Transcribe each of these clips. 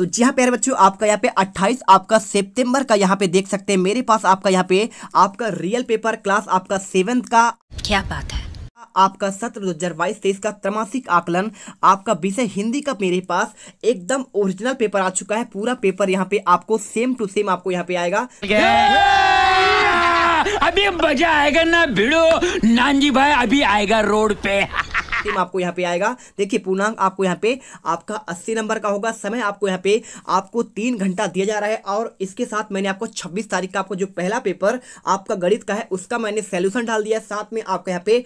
तो जी हाँ प्यारे बच्चों आपका यहाँ पे 28 आपका सितंबर का यहाँ पे देख सकते हैं मेरे पास आपका यहाँ पे आपका रियल पेपर क्लास आपका सेवेंथ का क्या बात है आपका सत्र दो हजार बाईस तेईस का त्रमासिक आकलन आपका विषय हिंदी का मेरे पास एकदम ओरिजिनल पेपर आ चुका है पूरा पेपर यहाँ पे आपको सेम टू सेम आपको यहाँ पे आएगा अभी मजा आएगा ना भिड़ो नानजी भाई अभी आएगा रोड पे अंतिम आपको यहाँ पे आएगा देखिए पूर्णांक आपको यहाँ पे आपका अस्सी नंबर का होगा समय आपको यहाँ पे आपको तीन घंटा दिया जा रहा है और इसके साथ मैंने आपको छब्बीस तारीख का आपको जो पहला पेपर आपका गणित का है उसका मैंने सोल्यूशन डाल दिया साथ में आपका यहाँ पे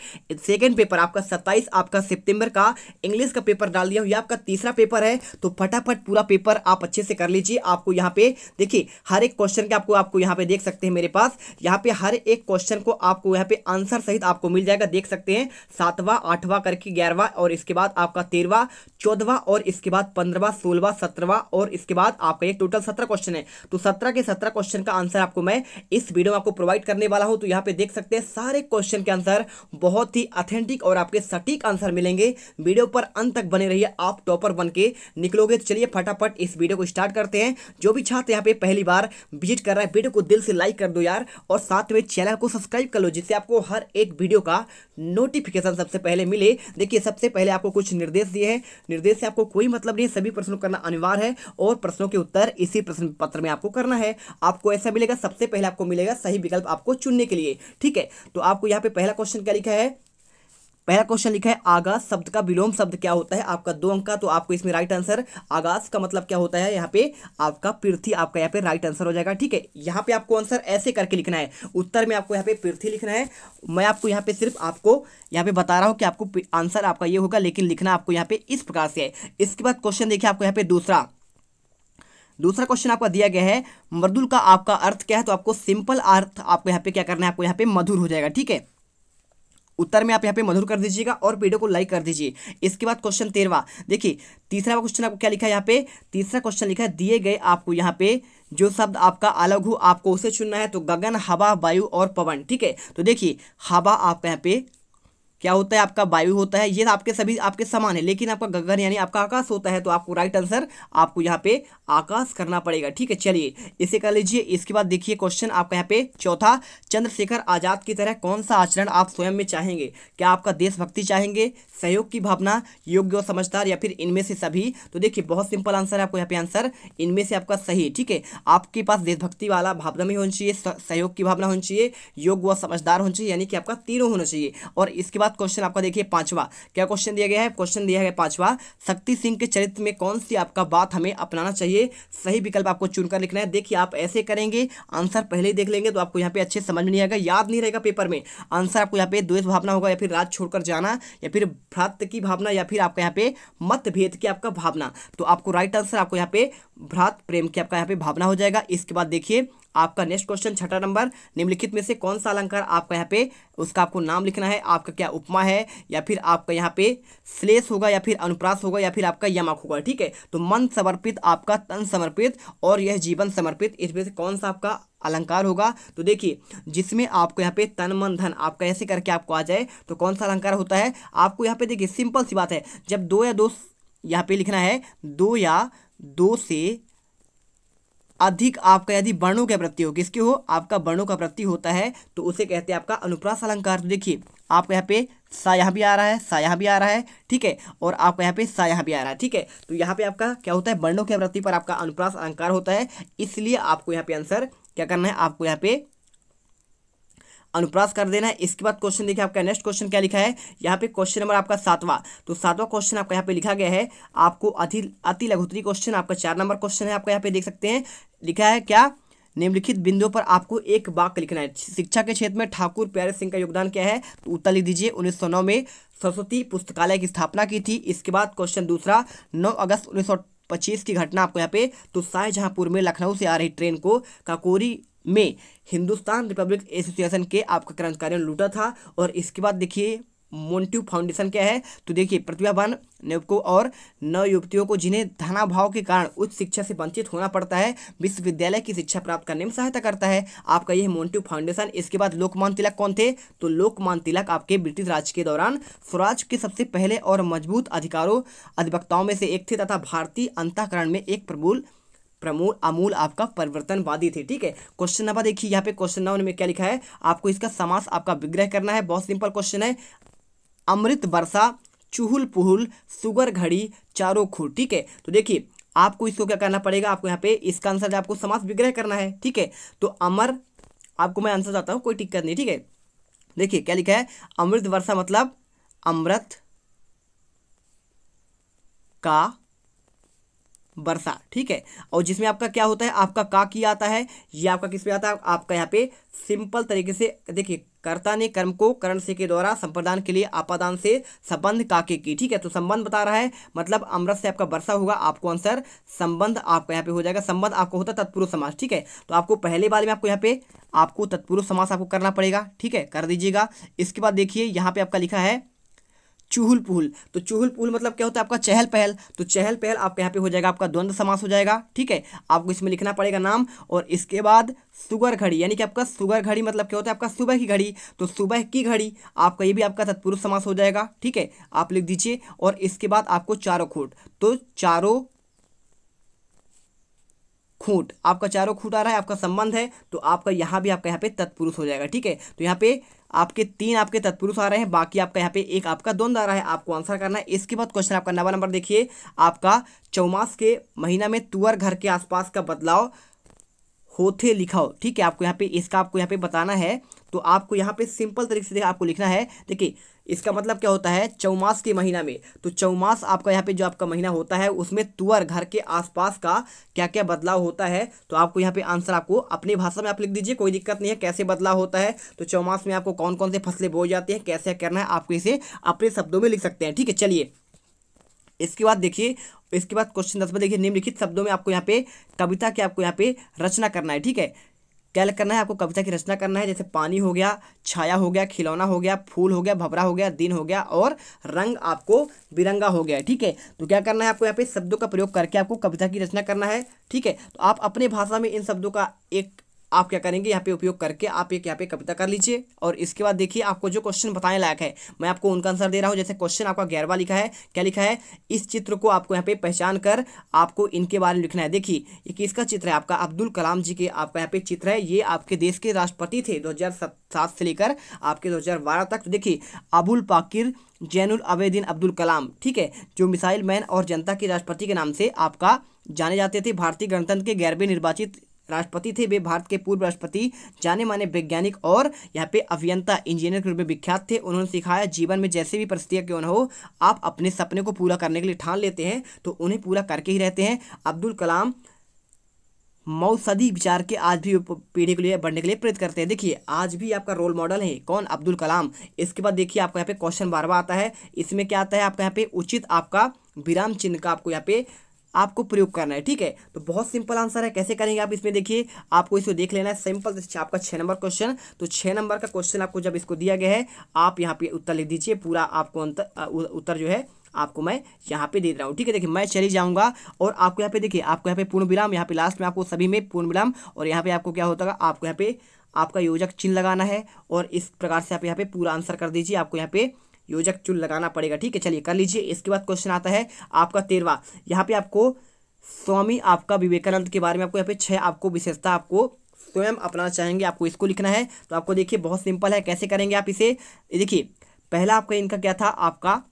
सेकेंड पेपर आपका सत्ताईस आपका सितंबर का इंग्लिश का पेपर डाल दिया हुआ आपका तीसरा पेपर है तो फटाफट पूरा पेपर आप अच्छे से कर लीजिए आपको यहाँ पे देखिए हर एक क्वेश्चन के आपको आपको यहाँ पे देख सकते हैं मेरे पास यहाँ पे हर एक क्वेश्चन को आपको यहाँ पे आंसर सहित आपको मिल जाएगा देख सकते हैं सातवां आठवां करके कि ग्यारहवा और इसके बाद आपका तेरहवा चौदहवा और इसके बाद पंद्रवा सोलवा सत्रहवा और इसके बाद आपका ये टोटल सत्रह क्वेश्चन है तो सत्रह के सत्रह क्वेश्चन का आंसर आपको मैं इस वीडियो में आपको प्रोवाइड करने वाला हूं तो यहां पे देख सकते हैं सारे क्वेश्चन के आंसर बहुत ही अथेंटिक और आपके सटीक आंसर मिलेंगे वीडियो पर अंत तक बने रहिए आप टॉपर बन के निकलोगे तो चलिए फटाफट इस वीडियो को स्टार्ट करते हैं जो भी छात्र यहाँ पे पहली बार विजिट कर रहा है वीडियो को दिल से लाइक कर दो यार और साथ में चैनल को सब्सक्राइब कर लो जिससे आपको हर एक वीडियो का नोटिफिकेशन सबसे पहले मिले देखिए सबसे पहले आपको कुछ निर्देश दिए हैं निर्देश से आपको कोई मतलब नहीं सभी प्रश्नों करना अनिवार्य है और प्रश्नों के उत्तर इसी प्रश्न पत्र में आपको करना है आपको ऐसा मिलेगा सबसे पहले आपको मिलेगा सही विकल्प आपको चुनने के लिए ठीक है तो आपको यहाँ पे पहला क्वेश्चन क्या लिखा है पहला क्वेश्चन लिखा है आगास शब्द का विलोम शब्द क्या होता है आपका दो अंक का तो आपको इसमें राइट आंसर आगास का मतलब क्या होता है यहाँ पे आपका पृथ्वी आपका यहाँ पे राइट आंसर हो जाएगा ठीक है यहाँ पे आपको आंसर ऐसे करके लिखना है उत्तर में आपको यहाँ पे पृथ्वी लिखना है मैं आपको यहाँ पे सिर्फ आपको यहाँ पे बता रहा हूँ कि आपको आंसर आपका ये होगा लेकिन लिखना आपको यहाँ पे इस प्रकार से है इसके बाद क्वेश्चन देखिए आपको यहाँ पे दूसरा दूसरा क्वेश्चन आपका दिया गया है मृदुल का आपका अर्थ क्या है तो आपको सिंपल अर्थ आपको यहाँ पे क्या करना है आपको यहाँ पे मधुर हो जाएगा ठीक है उत्तर में आप यहाँ पे मधुर कर दीजिएगा और वीडियो को लाइक कर दीजिए इसके बाद क्वेश्चन तेरवा देखिए तीसरा क्वेश्चन आपको क्या लिखा है यहाँ पे तीसरा क्वेश्चन लिखा है दिए गए आपको यहाँ पे जो शब्द आपका अलग हो आपको उसे चुनना है तो गगन हवा वायु और पवन ठीक है तो देखिए हवा आपका यहाँ पे क्या होता है आपका वायु होता है ये तो आपके सभी आपके समान है लेकिन आपका गगन यानी आपका आकाश होता है तो आपको राइट आंसर आपको यहाँ पे आकाश करना पड़ेगा ठीक है चलिए इसे कर लीजिए इसके बाद देखिए क्वेश्चन आपका यहाँ पे चौथा चंद्रशेखर आजाद की तरह कौन सा आचरण आप स्वयं में चाहेंगे क्या आपका देशभक्ति चाहेंगे सहयोग की भावना योग्य और समझदार या फिर इनमें से सभी तो देखिए बहुत सिंपल आंसर है आपको यहाँ पे आंसर इनमें से आपका सही ठीक है आपके पास देशभक्ति वाला भावना भी होनी चाहिए सहयोग की भावना होनी चाहिए योग्य व समझदार होनी चाहिए यानी कि आपका तीनों होना चाहिए और इसके बाद बाद क्वेश्चन आपका देखिए पांचवा क्या क्वेश्चन दिया गया है क्वेश्चन दिया गया पांचवा शक्ति सिंह के चरित्र में कौन सी आपका बात हमें अपनाना चाहिए सही विकल्प आपको चुनकर लिखना है देखिए आप ऐसे करेंगे आंसर पहले ही देख लेंगे तो आपको यहाँ पे अच्छे समझ में नहीं आएगा याद नहीं रहेगा पेपर में आंसर आपको यहाँ पे द्वेष भावना होगा या फिर राज छोड़कर जाना या फिर भ्रात की भावना या फिर आपका यहाँ पे मतभेद की आपका भावना तो आपको राइट आंसर आपको यहाँ पे भ्रात प्रेम की आपका यहाँ पे भावना हो जाएगा इसके बाद देखिए आपका नेक्स्ट क्वेश्चन छठा नंबर निम्नलिखित में से कौन सा अलंकार आपका यहाँ पे उसका आपको नाम लिखना है आपका क्या उपमा है या फिर आपका यहाँ पे श्लेष होगा या फिर अनुप्रास होगा या फिर आपका यमक होगा ठीक है तो मन समर्पित आपका तन समर्पित और यह जीवन समर्पित इसमें से कौन सा आपका अलंकार होगा तो देखिए जिसमें आपको यहाँ पे तन मन धन आपका ऐसे करके आपको आ जाए तो कौन सा अलंकार होता है आपको यहाँ पे देखिए सिंपल सी बात है जब दो या दो यहाँ पे लिखना है दो या दो से अधिक आपका यदि वर्णों के प्रति हो किसके हो आपका वर्णों का प्रति होता है तो उसे कहते हैं आपका अनुप्रास अलंकार तो देखिए आपका यहाँ पे सा यहाँ भी आ रहा है सा यहाँ भी आ रहा है ठीक है और आपका यहाँ पे सा यहाँ भी आ रहा है ठीक है तो यहाँ पे आपका क्या होता है वर्णों के प्रति पर आपका अनुप्रास अलंकार होता है इसलिए आपको यहाँ पे आंसर क्या करना है आपको यहाँ पे अनुप्रास कर देना है इसके बाद क्वेश्चन देखिए आपका नेक्स्ट क्वेश्चन क्या लिखा है यहाँ पे क्वेश्चन नंबर आपका सातवां तो सातवां क्वेश्चन आपका यहाँ पे लिखा गया है आपको अति अति लघुतरी क्वेश्चन आपका चार नंबर क्वेश्चन है आपका यहाँ पे देख सकते हैं लिखा है क्या निम्नलिखित बिंदुओं पर आपको एक वाक्य लिखना है शिक्षा के क्षेत्र में ठाकुर प्यारे सिंह का योगदान क्या है तो उत्तर लिख दीजिए उन्नीस में सरस्वती पुस्तकालय की स्थापना की थी इसके बाद क्वेश्चन दूसरा नौ अगस्त उन्नीस पच्चीस की घटना आपको यहाँ पे तो शाहजहांपुर में लखनऊ से आ रही ट्रेन को काकोरी में हिंदुस्तान रिपब्लिक एसोसिएशन के आपका कर्मचारियों ने लूटा था और इसके बाद देखिए मोन्ट्यू फाउंडेशन क्या है तो देखिए प्रतिभावान युवकों और नव युवतियों को जिन्हें धनाभाव के कारण उच्च शिक्षा से वंचित होना पड़ता है विश्वविद्यालय की शिक्षा प्राप्त करने में सहायता करता है आपका यह मोन्ट्यू फाउंडेशन इसके बाद लोकमान तिलक कौन थे तो लोकमान तिलक आपके ब्रिटिश राज के दौरान स्वराज के सबसे पहले और मजबूत अधिकारों अधिवक्ताओं में से एक थे तथा भारतीय अंतकरण में एक प्रबुल प्रमोद अमूल आपका परिवर्तनवादी थे ठीक है क्वेश्चन नंबर देखिए यहाँ पे क्वेश्चन नंबर में क्या लिखा है आपको इसका समास आपका विग्रह करना है बहुत सिंपल क्वेश्चन है अमृत वर्षा चूहुल पुहुल सुगर घड़ी चारों खूर ठीक है तो देखिए आपको इसको क्या करना पड़ेगा आपको यहाँ पे इसका आंसर आपको समास विग्रह करना है ठीक है तो अमर आपको मैं आंसर चाहता हूँ कोई दिक्कत नहीं ठीक है देखिए क्या लिखा है अमृत वर्षा मतलब अमृत का वर्षा ठीक है और जिसमें आपका क्या होता है आपका का किया आता है ये आपका किस आता है आपका यहाँ पे सिंपल तरीके से देखिए कर्ता ने कर्म को करण से के द्वारा संप्रदान के लिए आपादान से संबंध काके की ठीक है तो संबंध बता रहा है मतलब अमृत से आपका वर्षा होगा आपको आंसर संबंध आपका यहाँ पे हो जाएगा संबंध आपको होता है तत्पुरुष समाज ठीक है तो आपको पहले बारे में आपको यहाँ पे आपको तत्पुरुष समास आपको करना पड़ेगा ठीक है कर दीजिएगा इसके बाद देखिए यहाँ पे आपका लिखा है चूहुल पुहल तो चूहुल पुहल मतलब क्या होता है आपका चहल पहल तो चहल पहल आपके यहाँ पे हो जाएगा आपका द्वंद्व समास हो जाएगा ठीक है आपको इसमें लिखना पड़ेगा नाम और इसके बाद सुगर घड़ी यानी कि आपका सुगर घड़ी मतलब क्या होता है आपका सुबह की घड़ी तो सुबह की घड़ी आपका ये भी आपका तत्पुरुष समास हो जाएगा ठीक है आप लिख दीजिए और इसके बाद आपको चारों खूट तो चारों खूंट आपका चारों खूट आ रहा है आपका संबंध है तो आपका यहाँ भी आपका यहाँ पे तत्पुरुष हो जाएगा ठीक है तो यहाँ पे आपके तीन आपके तत्पुरुष आ रहे हैं बाकी आपका यहाँ पे एक आपका द्वंद आ रहा है आपको आंसर करना है इसके बाद क्वेश्चन आपका नवा नंबर देखिए आपका चौमास के महीना में तुअर घर के आसपास का बदलाव होथे लिखाओ ठीक है आपको यहाँ पे इसका आपको यहाँ पे बताना है तो आपको यहाँ पे सिंपल तरीके से आपको लिखना है देखिए इसका मतलब क्या होता है चौमास के महीना में तो चौमास आपका यहाँ पे जो आपका महीना होता है उसमें तुअर घर के आसपास का क्या क्या बदलाव होता है तो आपको यहाँ पे आंसर आपको अपनी भाषा में आप लिख दीजिए कोई दिक्कत नहीं है कैसे बदलाव होता है तो चौमास में आपको कौन कौन से फसलें बोई जाती हैं कैसे करना है आपको इसे अपने शब्दों में लिख सकते हैं ठीक है चलिए इसके बाद देखिए इसके बाद क्वेश्चन दस में देखिए निम्नलिखित शब्दों में आपको यहाँ पे कविता की आपको यहाँ पे रचना करना है ठीक है क्या करना है आपको कविता की रचना करना है जैसे पानी हो गया छाया हो गया खिलौना हो गया फूल हो गया भभरा हो गया दिन हो गया और रंग आपको बिरंगा हो गया ठीक है तो क्या करना है आपको यहाँ पे शब्दों का प्रयोग करके आपको कविता की रचना करना है ठीक है तो आप अपने भाषा में इन शब्दों का एक आप क्या करेंगे यहाँ पे उपयोग करके आप एक यहाँ पे कविता कर लीजिए और इसके बाद देखिए आपको जो क्वेश्चन बताने लायक है मैं आपको उनका आंसर दे रहा हूँ जैसे क्वेश्चन आपका ग्यारहवा लिखा है क्या लिखा है इस चित्र को आपको यहाँ पे पहचान कर आपको इनके बारे में लिखना है देखिए ये किसका चित्र है आपका अब्दुल कलाम जी के आपका यहाँ पे चित्र है ये आपके देश के राष्ट्रपति थे दो से लेकर आपके दो तक तो देखिए अबुल पाकिर जैनुल अबेदीन अब्दुल कलाम ठीक है जो मिसाइल मैन और जनता के राष्ट्रपति के नाम से आपका जाने जाते थे भारतीय गणतंत्र के गैरवे निर्वाचित राष्ट्रपति थे वे भारत के पूर्व राष्ट्रपति जाने माने वैज्ञानिक और यहाँ पे अभियंता इंजीनियर के रूप में विख्यात थे उन्होंने सिखाया जीवन में जैसे भी परिस्थितियाँ क्यों न हो आप अपने सपने को पूरा करने के लिए ठान लेते हैं तो उन्हें पूरा करके ही रहते हैं अब्दुल कलाम मौसदी विचार के आज भी पीढ़ी के लिए बढ़ने के लिए प्रेरित करते हैं देखिए आज भी आपका रोल मॉडल है कौन अब्दुल कलाम इसके बाद देखिए आपको यहाँ पे क्वेश्चन बार बार आता है इसमें क्या आता है आपका यहाँ पे उचित आपका विराम चिन्ह का आपको यहाँ पे आपको प्रयोग करना है ठीक है तो बहुत सिंपल आंसर है कैसे करेंगे आप इसमें देखिए आपको इसको देख लेना है सिंपल आपका छः नंबर क्वेश्चन तो छः नंबर का क्वेश्चन आपको जब इसको दिया गया है आप यहाँ पे उत्तर लिख दीजिए पूरा आपको अंतर उत्तर जो है आपको मैं यहाँ पे दे रहा हूँ ठीक है देखिए मैं चली जाऊँगा और आपको यहाँ पे देखिए आपको यहाँ पे पूर्ण विराम यहाँ पे लास्ट में आपको सभी में पूर्ण विराम और यहाँ पे आपको क्या होता है आपको यहाँ पे आपका योजक चिन्ह लगाना है और इस प्रकार से आप यहाँ पे पूरा आंसर कर दीजिए आपको यहाँ पे योजक चूल लगाना पड़ेगा ठीक है चलिए कर लीजिए इसके बाद क्वेश्चन आता है आपका तेरवा यहाँ पे आपको स्वामी आपका विवेकानंद के बारे में आपको यहाँ पे छः आपको विशेषता आपको स्वयं अपनाना चाहेंगे आपको इसको लिखना है तो आपको देखिए बहुत सिंपल है कैसे करेंगे आप इसे देखिए पहला आपका इनका क्या था आपका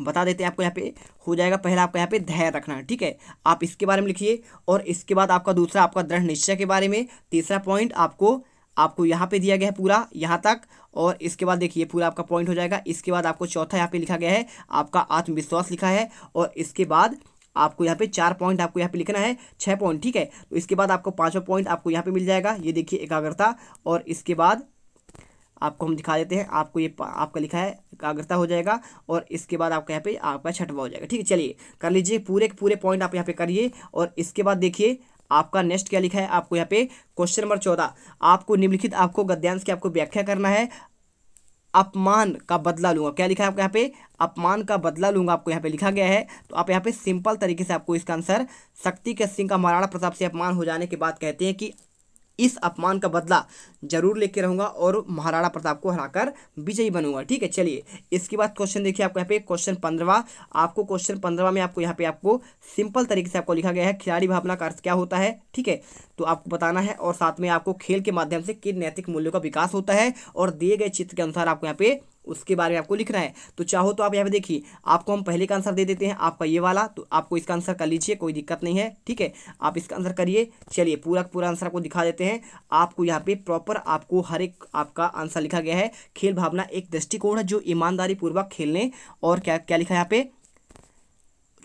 बता देते हैं आपको यहाँ पे हो जाएगा पहला आपका यहाँ पे धैर्य रखना है ठीक है आप इसके बारे में लिखिए और इसके बाद आपका दूसरा आपका दृढ़ निश्चय के बारे में तीसरा पॉइंट आपको आपको यहाँ पे दिया गया है पूरा यहाँ तक और इसके बाद देखिए पूरा आपका पॉइंट हो जाएगा इसके बाद आपको चौथा यहाँ पे लिखा गया है आपका आत्मविश्वास लिखा है और इसके बाद आपको यहाँ पे चार पॉइंट आपको यहाँ पे लिखना है छः पॉइंट ठीक है तो इसके बाद आपको पाँचवा पॉइंट आपको यहाँ पर मिल जाएगा ये देखिए एकाग्रता और इसके बाद आपको हम दिखा देते हैं आपको ये आपका लिखा है एकाग्रता हो जाएगा और इसके बाद आपका यहाँ पे आपका छठवा हो जाएगा ठीक है चलिए कर लीजिए पूरे पूरे पॉइंट आप यहाँ पे करिए और इसके बाद देखिए आपका नेक्स्ट क्या लिखा है आपको यहाँ पे क्वेश्चन नंबर चौदह आपको निम्नलिखित आपको गद्यांश की आपको व्याख्या करना है अपमान का बदला लूंगा क्या लिखा है आपको यहाँ पे अपमान का बदला लूंगा आपको यहाँ पे लिखा गया है तो आप यहाँ पे सिंपल तरीके से आपको इसका आंसर शक्ति के सिंह का महाराणा प्रताप से अपमान हो जाने के बाद कहते हैं कि इस अपमान का बदला जरूर लेके रहूंगा और महाराणा प्रताप को हराकर विजयी बनूंगा ठीक है चलिए इसके बाद क्वेश्चन देखिए आपको यहाँ पे क्वेश्चन पंद्रवा आपको क्वेश्चन पंद्रवा में आपको यहाँ पे आपको सिंपल तरीके से आपको लिखा गया है खिलाड़ी भावना का अर्थ क्या होता है ठीक है तो आपको बताना है और साथ में आपको खेल के माध्यम से किन नैतिक मूल्यों का विकास होता है और दिए गए चित्र के अनुसार आपको यहाँ पे उसके बारे में आपको लिखना है तो चाहो तो आप यहाँ पे देखिए आपको हम पहले का आंसर दे देते हैं आपका ये वाला तो आपको इसका आंसर कर लीजिए कोई दिक्कत नहीं है ठीक है आप इसका आंसर करिए चलिए पूरा पूरा आंसर आपको दिखा देते हैं आपको यहाँ पे प्रॉपर आपको हर एक आपका आंसर लिखा गया है खेल भावना एक दृष्टिकोण है जो ईमानदारी पूर्वक खेलने और क्या क्या लिखा है यहाँ पे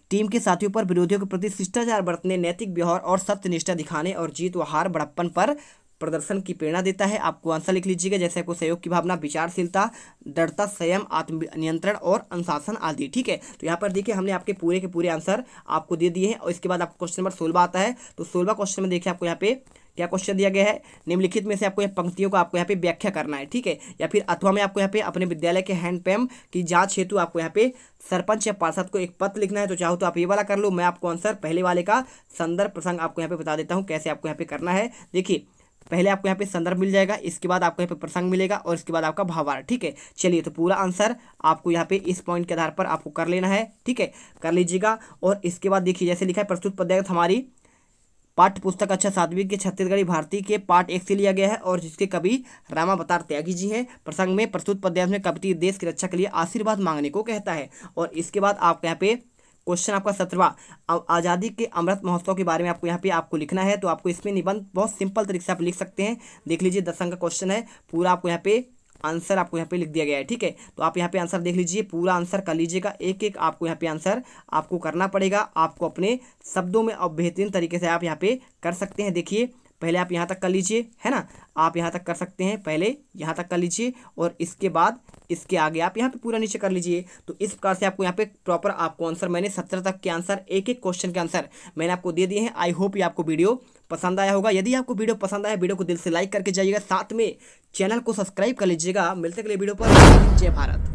टीम के साथियों पर विरोधियों के प्रति शिष्टाचार बरतने नैतिक व्यवहार और सत्यनिष्ठा दिखाने और जीत व हार बड़प्पन पर प्रदर्शन की प्रेरणा देता है आपको आंसर लिख लीजिएगा जैसे आपको सहयोग की भावना विचारशीलता दृढ़ता संयम आत्म नियंत्रण और अनुशासन आदि ठीक है तो यहाँ पर देखिए हमने आपके पूरे के पूरे आंसर आपको दे दिए हैं और इसके बाद आपको क्वेश्चन नंबर सोलह आता है तो सोलवा क्वेश्चन में देखिए आपको यहाँ पे क्या क्वेश्चन दिया गया है निम्नलिखित में से आपको यह पंक्तियों को आपको यहाँ पे व्याख्या करना है ठीक है या फिर अथवा में आपको यहाँ पे अपने विद्यालय के हैंडपम्प की जांच हेतु आपको यहाँ पे सरपंच या पार्षद को एक पत्र लिखना है तो चाहो तो आप ये वाला कर लो मैं आपको आंसर पहले वाले का संदर्भ प्रसंग आपको यहाँ पे बता देता हूँ कैसे आपको यहाँ पे करना है देखिए पहले आपको यहाँ पे संदर्भ मिल जाएगा इसके बाद आपको यहाँ पे प्रसंग मिलेगा और इसके बाद आपका भावार ठीक है चलिए तो पूरा आंसर आपको यहाँ पे इस पॉइंट के आधार पर आपको कर लेना है ठीक है कर लीजिएगा और इसके बाद देखिए जैसे लिखा है प्रस्तुत पद्यागत हमारी पाठ्य पुस्तक अच्छा सातवीं के छत्तीसगढ़ी भारती के पाठ एक से लिया गया है और जिसके कवि रामावतार त्यागी जी हैं प्रसंग में प्रस्तुत पद्यास में कवि देश की रक्षा के लिए आशीर्वाद मांगने को कहता है और इसके बाद आपको यहाँ पे क्वेश्चन आपका सत्रवा आज़ादी के अमृत महोत्सव के बारे में आपको यहाँ पे आपको लिखना है तो आपको इसमें निबंध बहुत सिंपल तरीके से आप लिख सकते हैं देख लीजिए दस अंक का क्वेश्चन है पूरा आपको यहाँ पे आंसर आपको यहाँ पे लिख दिया गया है ठीक है तो आप यहाँ पे आंसर देख लीजिए पूरा आंसर कर लीजिएगा एक एक आपको यहाँ पे आंसर आपको करना पड़ेगा आपको अपने शब्दों में और बेहतरीन तरीके से आप यहाँ पे कर सकते हैं देखिए पहले आप यहाँ तक कर लीजिए है ना आप यहाँ तक कर सकते हैं पहले यहाँ तक कर लीजिए और इसके बाद इसके आगे आप यहाँ पे पूरा नीचे कर लीजिए तो इस प्रकार से आपको यहाँ पे प्रॉपर आपको आंसर मैंने सत्रह तक के आंसर एक एक क्वेश्चन के आंसर मैंने आपको दे दिए हैं आई होप ये आपको वीडियो पसंद आया होगा यदि आपको वीडियो पसंद आया वीडियो को दिल से लाइक करके जाइएगा साथ में चैनल को सब्सक्राइब कर लीजिएगा मिलते अगले वीडियो पर जय भारत